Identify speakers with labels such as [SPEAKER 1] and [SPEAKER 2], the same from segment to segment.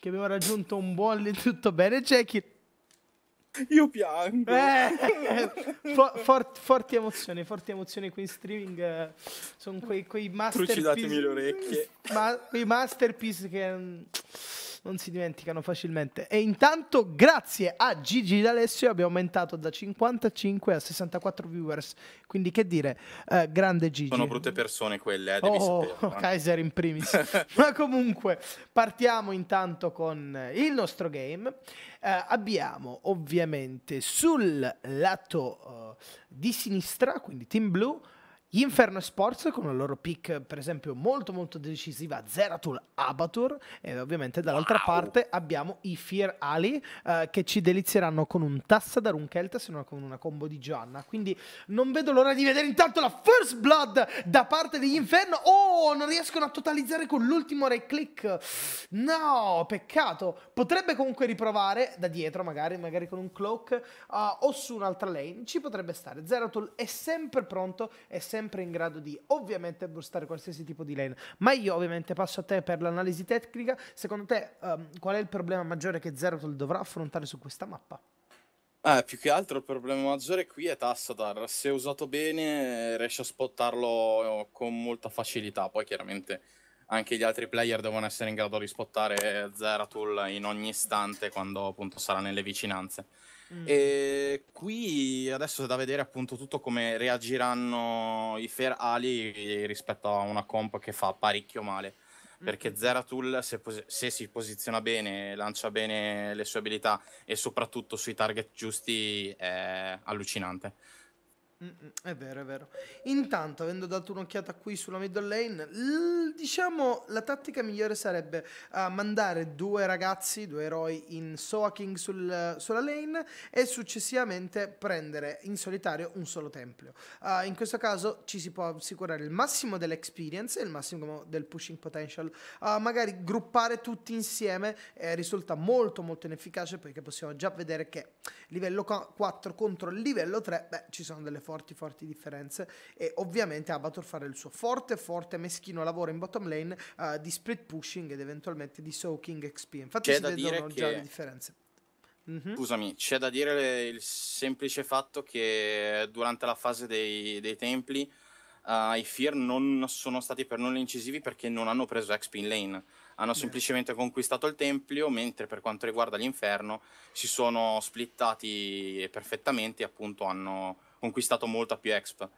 [SPEAKER 1] che abbiamo raggiunto un buon lì tutto bene. Jackie. Io piango. Eh, eh for, for, forti emozioni, forti emozioni qui in streaming. Eh, sono quei, quei masterpiece. Trucidatemi le orecchie. Ma, quei masterpiece che mm, non si dimenticano facilmente. E intanto, grazie a Gigi D'Alessio, abbiamo aumentato da 55 a 64 viewers. Quindi, che dire, eh, grande Gigi. Sono brutte
[SPEAKER 2] persone quelle, eh, devi oh, saperlo, eh.
[SPEAKER 1] Kaiser in primis. Ma comunque, partiamo intanto con il nostro game. Eh, abbiamo ovviamente sul lato eh, di sinistra, quindi Team Blue gli Inferno Sports con la loro pick, per esempio, molto molto decisiva, Zeratul Abatur e ovviamente dall'altra wow. parte abbiamo i Fear Ali eh, che ci delizieranno con un Tassa da Runkelt se non con una combo di Gianna. Quindi non vedo l'ora di vedere intanto la First Blood da parte degli Inferno. Oh, non riescono a totalizzare con l'ultimo right click. No, peccato. Potrebbe comunque riprovare da dietro, magari, magari con un cloak uh, o su un'altra lane. Ci potrebbe stare. Zeratul è sempre pronto, è sempre sempre in grado di ovviamente boostare qualsiasi tipo di lane. Ma io ovviamente passo a te per l'analisi tecnica. Secondo te um, qual è il problema maggiore che Zeratul dovrà affrontare su questa mappa?
[SPEAKER 2] Eh, più che altro il problema maggiore qui è Tassadar. Se usato bene, riesce a spottarlo con molta facilità. Poi, chiaramente, anche gli altri player devono essere in grado di spottare Zeratul in ogni istante quando appunto sarà nelle vicinanze. Mm. E qui adesso è da vedere appunto tutto come reagiranno i Fair Ali rispetto a una comp che fa parecchio male. Perché Zeratul, se, pos- se, si posiziona bene, lancia bene le sue abilità e soprattutto sui target giusti, è allucinante
[SPEAKER 1] Mm, mm, è vero, è vero. Intanto, avendo dato un'occhiata qui sulla middle lane, l- diciamo la tattica migliore sarebbe uh, mandare due ragazzi, due eroi in Soa King sul, sulla lane e successivamente prendere in solitario un solo tempio. Uh, in questo caso ci si può assicurare il massimo dell'experience e il massimo del pushing potential. Uh, magari gruppare tutti insieme eh, risulta molto molto inefficace perché possiamo già vedere che livello 4 contro livello 3, beh, ci sono delle forze forti forti differenze e ovviamente Abator farà il suo forte forte meschino lavoro in bottom lane uh, di split pushing ed eventualmente di soaking XP infatti c'è si da vedono che... le differenze mm-hmm.
[SPEAKER 2] Scusami, c'è da dire le, il semplice fatto che durante la fase dei, dei templi uh, i Fear non sono stati per nulla incisivi perché non hanno preso XP in lane hanno semplicemente conquistato il tempio, mentre per quanto riguarda l'inferno si sono splittati perfettamente e appunto hanno conquistato molta più exp.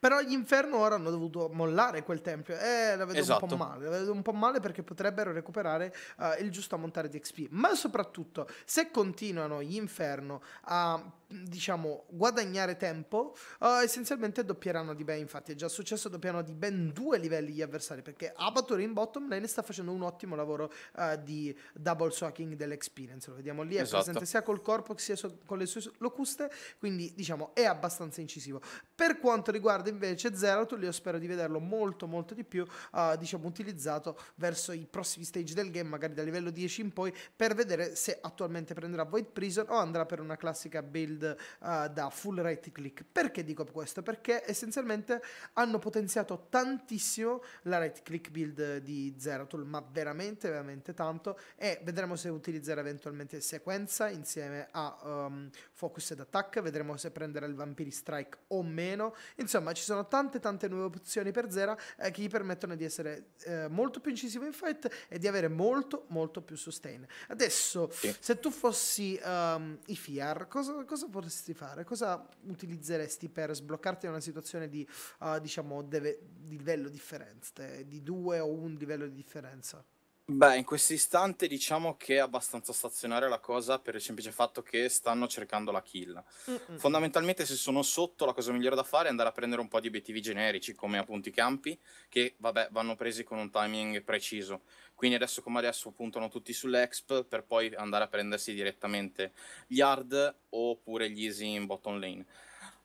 [SPEAKER 1] Però gli Inferno ora hanno dovuto mollare quel tempio. Eh, la vedo esatto. un po' esatto. male. La vedo un po' male perché potrebbero recuperare uh, il giusto ammontare di XP. Ma soprattutto, se continuano gli Inferno a diciamo guadagnare tempo uh, essenzialmente doppieranno di ben infatti è già successo doppiano di ben due livelli gli avversari perché Abator in bottom lane sta facendo un ottimo lavoro uh, di double sucking dell'experience lo vediamo lì è esatto. presente sia col corpo sia so- con le sue locuste quindi diciamo è abbastanza incisivo per quanto riguarda invece Zeratul, io spero di vederlo molto molto di più, uh, diciamo, utilizzato verso i prossimi stage del game, magari da livello 10 in poi, per vedere se attualmente prenderà Void Prison o andrà per una classica build uh, da full right click. Perché dico questo? Perché essenzialmente hanno potenziato tantissimo la right click build di Zeratul, ma veramente veramente tanto e vedremo se utilizzerà eventualmente sequenza insieme a um, focus ed attack, vedremo se prenderà il Vampiri Strike o meno, Insomma, ci sono tante tante nuove opzioni per Zera eh, che gli permettono di essere eh, molto più incisivo in fight e di avere molto molto più sustain. Adesso, sì. se tu fossi um, i FIAR, cosa, cosa, potresti fare? Cosa utilizzeresti per sbloccarti in una situazione di, uh, diciamo, deve, di livello differente, di due o un livello di differenza?
[SPEAKER 2] Beh, in questo istante diciamo che è abbastanza stazionaria la cosa per il semplice fatto che stanno cercando la kill. Mm-mm. Fondamentalmente, se sono sotto, la cosa migliore da fare è andare a prendere un po' di obiettivi generici, come appunto i campi, che vabbè, vanno presi con un timing preciso. Quindi adesso come adesso puntano tutti sull'exp per poi andare a prendersi direttamente gli hard oppure gli easy in bottom lane.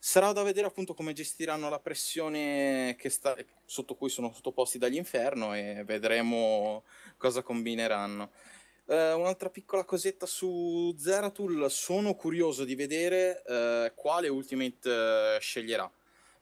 [SPEAKER 2] Sarà da vedere appunto come gestiranno la pressione che sta, sotto cui sono sottoposti dall'inferno e vedremo cosa combineranno. Uh, un'altra piccola cosetta su Zeratul, sono curioso di vedere uh, quale Ultimate uh, sceglierà,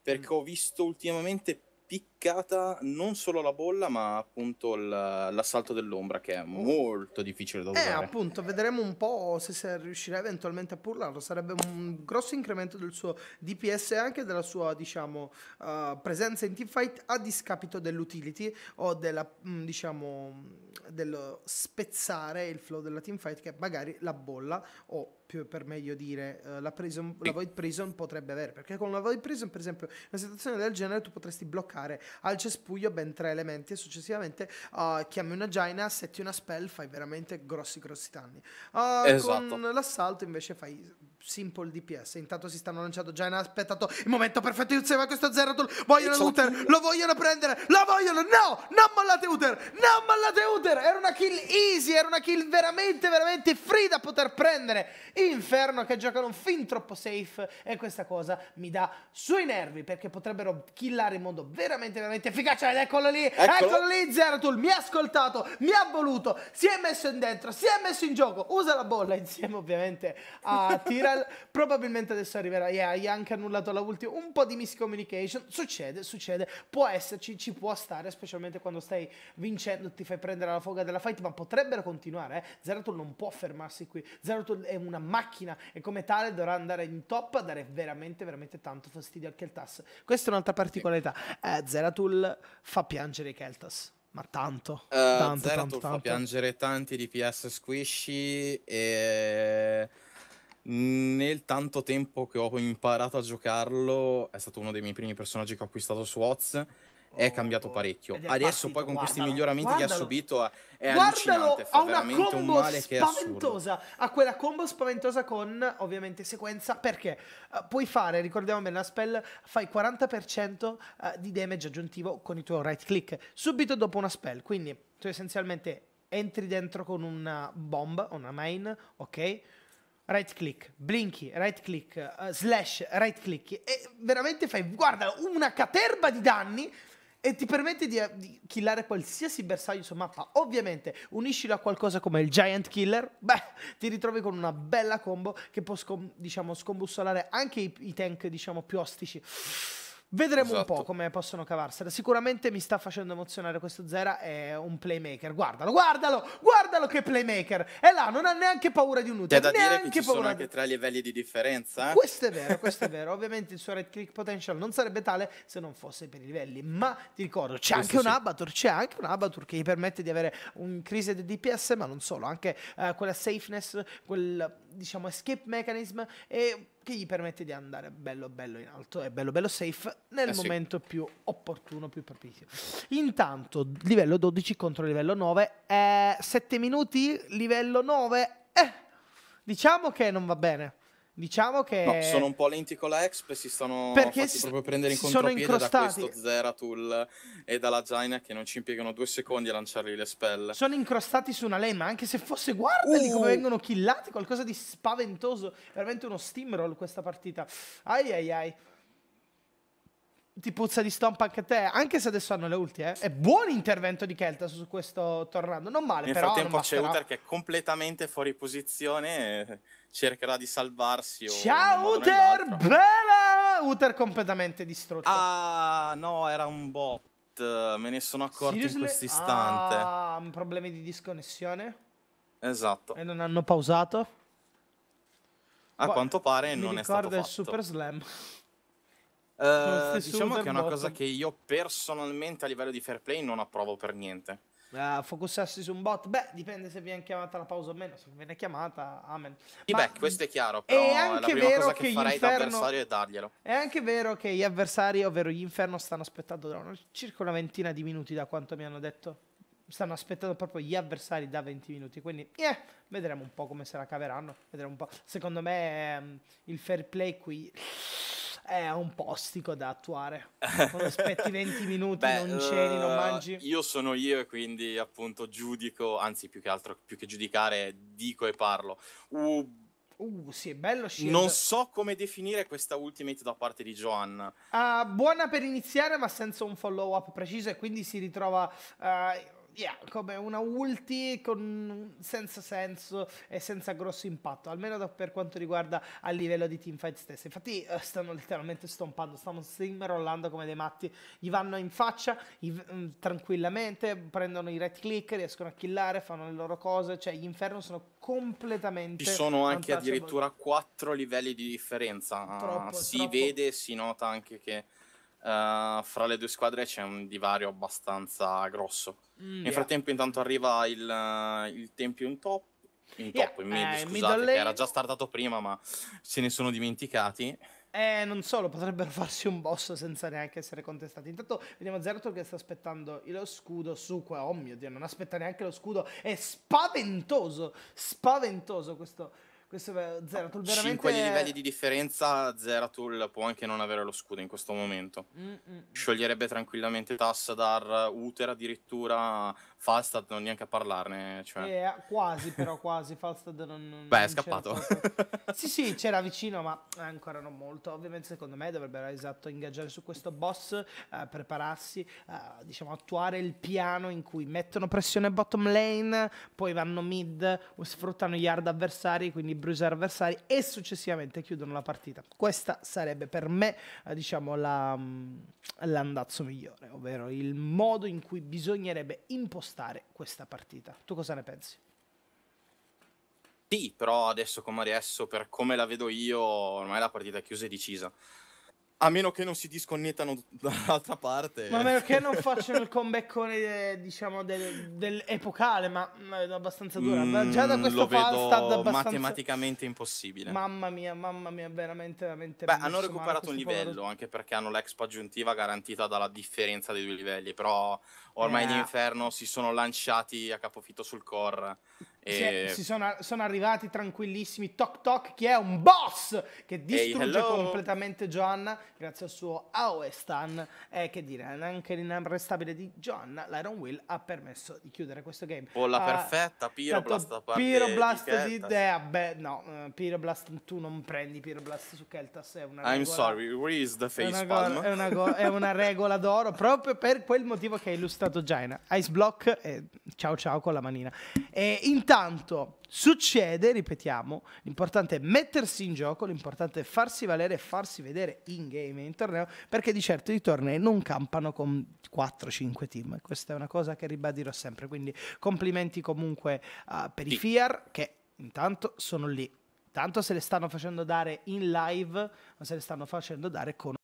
[SPEAKER 2] perché mm. ho visto ultimamente piccoli complicata non solo la bolla, ma appunto l'assalto dell'ombra, che è mm. molto difficile da eh, usare. Eh,
[SPEAKER 1] appunto, vedremo un po' se, se riuscirà eventualmente a purlarlo. Sarebbe un grosso incremento del suo DPS e anche della sua, diciamo, uh, presenza in teamfight a discapito dell'utility o della, mh, mm, diciamo, del spezzare il flow della teamfight, che magari la bolla o più per meglio dire uh, la, prison, la void prison potrebbe avere perché con la void prison per esempio in una situazione del genere tu potresti bloccare al cespuglio ben tre elementi e successivamente uh, chiami una Jaina, setti una spell, fai veramente grossi grossi danni. Uh, esatto. Con l'assalto invece fai simple DPS. Intanto si stanno lanciando Jaina, ha aspettato il momento perfetto insieme a questo Zeratul. Vogliono It's lo vogliono prendere, lo vogliono. No, non mollate Uther, non mollate Uther. Era una kill easy, era una kill veramente veramente free da poter prendere. Inferno che giocano fin troppo safe e questa cosa mi dà sui nervi perché potrebbero killare in modo veramente veramente, efficace. Ed eccolo lì, eccolo, eccolo lì, Zeratul. Mi ha ascoltato, mi ha voluto, si è messo in dentro, si è messo in gioco. Usa la bolla insieme ovviamente a Tiral. Probabilmente adesso arriverà. Yeah, ha anche annullato la ultima. Un po' di miscommunication. Succede, succede. Può esserci, ci può stare, specialmente quando stai vincendo, ti fai prendere la foga della fight, ma potrebbero continuare. Eh? Zeratul non può fermarsi qui. Zeratul è una macchina e come tale dovrà andare in top a dare veramente, veramente tanto fastidio anche il TAS. Questa è un'altra particolarità. Eh, Zeratul Zeratul fa piangere i Keltas. Ma tanto, uh, tanto, Zeratul tanto, fa tanto. piangere
[SPEAKER 2] tanti DPS squishy e nel tanto tempo che ho imparato a giocarlo è stato uno dei miei primi personaggi che ho acquistato su Oz è cambiato parecchio. Adesso partito, poi con questi miglioramenti guardalo. che ha subito è guardalo, ha una combo un spaventosa,
[SPEAKER 1] ha quella combo spaventosa con ovviamente sequenza perché uh, puoi fare, ricordiamo bene la spell, fai 40% uh, eh, di damage aggiuntivo con il tuo right click subito dopo una spell, quindi tu essenzialmente entri dentro con una eh, bomba, una main, ok? right click, blinky, right click, uh, slash, right click e veramente fai, guarda, una caterba di danni e ti permette di, eh, di killare qualsiasi bersaglio su mappa. Ovviamente, uniscilo a qualcosa come il Giant Killer, beh, ti ritrovi con una bella combo che può, scom- diciamo, scombussolare anche i, i tank, diciamo, più ostici. Vedremo esatto. un po' come possono cavarsela. Sicuramente mi sta facendo emozionare questo Zera, è un playmaker. Guardalo, guardalo, guardalo che playmaker. È là, non ha neanche paura di un utile. C'è da dire che ci sono anche
[SPEAKER 2] tre livelli di differenza. Eh? Questo
[SPEAKER 1] è vero, questo è vero. Ovviamente il suo right click potential non sarebbe tale se non fosse per i livelli. Ma ti ricordo, c'è anche un Abatur, c'è anche un Abatur che gli permette di avere un crisi di DPS, ma non solo, anche eh, quella safeness, quel diciamo escape mechanism e che gli permette di andare bello bello in alto e bello bello safe nel eh momento sì. più opportuno, più propizio. Intanto livello 12 contro livello 9, eh, 7 minuti, livello 9, eh, diciamo che non va bene. Diciamo che. No, sono un
[SPEAKER 2] po' lenti con la exp e si stanno Perché fatti proprio prendere in contropiede da questo Zeratul e dalla Zaina che non ci impiegano due secondi a lanciargli le spelle. Sono
[SPEAKER 1] incrostati su una lemma, anche se fosse guardali uh. come vengono killati, qualcosa di spaventoso. Veramente uno steamroll questa partita. Ai ai ai ti puzza di stompa anche a te, anche se adesso hanno le ulti, eh. È buon intervento di Kelta su questo tornando, non male Nel però. Nel frattempo c'è Uther
[SPEAKER 2] che è completamente fuori posizione, eh, cercherà di salvarsi Ciao Uther,
[SPEAKER 1] bella! Uther completamente distrutto.
[SPEAKER 2] Ah, no, era un bot, me ne sono accorto Seriously? in questo istante. Ah,
[SPEAKER 1] problemi di disconnessione? Esatto. E non hanno pausato?
[SPEAKER 2] A Poi, quanto pare non è stato fatto. Mi ricordo il Super Slam. Eh, diciamo che è una cosa che io personalmente a livello di fair play non approvo per niente.
[SPEAKER 1] Uh, focusarsi su un bot, beh, dipende se viene chiamata la pausa o meno. Se viene chiamata, amen. Sì, Ma beh, questo è chiaro. Però è anche vero che, che farei da avversario è darglielo. È anche vero che gli avversari, ovvero gli inferno, stanno aspettando da una, circa una ventina di minuti, da quanto mi hanno detto. Stanno aspettando proprio gli avversari da 20 minuti. Quindi, eh, vedremo un po' come se la caveranno. Vedremo un po'. Secondo me, ehm, il fair play qui è un postico da attuare. Quando aspetti 20 minuti, Beh, non ceni, non eh, mangi.
[SPEAKER 2] Io sono io e quindi appunto giudico, anzi più che altro, più che giudicare, dico e parlo.
[SPEAKER 1] Uh, Uh, sì, bello Shield. Non so come
[SPEAKER 2] definire questa Ultimate da parte di Joan.
[SPEAKER 1] Uh, buona per iniziare, ma senza un follow up preciso, e quindi si ritrova. Uh, yeah, come una ulti con, senza senso e senza grosso impatto, almeno da, per quanto riguarda a livello di teamfight stesse. Infatti eh, stanno letteralmente stompando, stanno simmerollando come dei matti, gli vanno in faccia gli, mm, tranquillamente, prendono i right click, riescono a killare, fanno le loro cose, cioè gli inferno sono completamente... Ci sono anche addirittura
[SPEAKER 2] quattro livelli di differenza, ah, troppo, si troppo. vede, si nota anche che... Uh, fra le due squadre c'è un divario abbastanza grosso. Mm, Nel frattempo, intanto arriva il, eh, il Tempio in top. In top, yeah, in mid, eh, scusate, lane... era già startato prima, ma se ne sono dimenticati.
[SPEAKER 1] Eh, non solo, potrebbero farsi un boss senza neanche essere contestati. Intanto vediamo Zerator che sta aspettando lo scudo su qua. Oh mio Dio, non aspetta neanche lo scudo. È spaventoso, spaventoso questo questo è Zeratul ah, veramente... 5 livelli
[SPEAKER 2] di differenza, Zeratul può anche non avere lo scudo in questo momento. Mm-mm. Scioglierebbe tranquillamente Tassadar, Uther addirittura, Falstad non neanche a parlarne. Cioè.
[SPEAKER 1] Eh, quasi, però quasi. Falstad non. non Beh, non è scappato. sì, sì, c'era vicino, ma ancora non molto. Ovviamente, secondo me, dovrebbero esatto ingaggiare su questo boss, eh, prepararsi, eh, diciamo, attuare il piano in cui mettono pressione bottom lane, poi vanno mid, sfruttano gli hard avversari, quindi bruiser avversari, e successivamente chiudono la partita. Questa sarebbe per me, eh, diciamo, la, mm, l'andazzo migliore, ovvero il modo in cui bisognerebbe impostare impostare questa partita. Tu cosa ne pensi?
[SPEAKER 2] Sì, però adesso come adesso, per come la vedo io, ormai la partita è chiusa e decisa. A meno che non si disconnettano dall'altra parte. Ma a meno che non facciano il
[SPEAKER 1] comeback, eh, diciamo, del, del epocale, ma, è abbastanza dura. Mm, Già da mm, questo falstad abbastanza...
[SPEAKER 2] matematicamente impossibile.
[SPEAKER 1] Mamma mia, mamma mia, veramente, veramente. Beh, hanno recuperato un livello, povero...
[SPEAKER 2] anche perché hanno l'expo aggiuntiva garantita dalla differenza dei due livelli, però ormai eh. inferno si sono lanciati a capofitto sul core.
[SPEAKER 1] Si, ehm, si sono, sono, arrivati tranquillissimi. Toc Toc, che è un boss che distrugge hey, completamente Joanna grazie al suo Aoestan. Eh, che dire, anche l'inarrestabile di Joanna, l'Iron Will, ha permesso di chiudere questo game. Bolla uh, perfetta, Pyroblast da Pyroblast di, di Dea. Beh, no, eh, Pyroblast tu non prendi Pyroblast su Keltas. È una
[SPEAKER 2] regola, I'm sorry, where is the face è una, è una, è una
[SPEAKER 1] regola d'oro proprio per quel motivo che ha illustrato Jaina. Ice Block, eh, ciao ciao con la manina. E intanto tanto succede, ripetiamo, l'importante è mettersi in gioco, l'importante è farsi valere e farsi vedere in game in torneo, perché di certo i tornei non campano con 4-5 team. Questa è una cosa che ribadirò sempre, quindi complimenti comunque uh, per sì. i FIAR che intanto sono lì. Tanto se le stanno facendo dare in live, ma se le stanno facendo dare con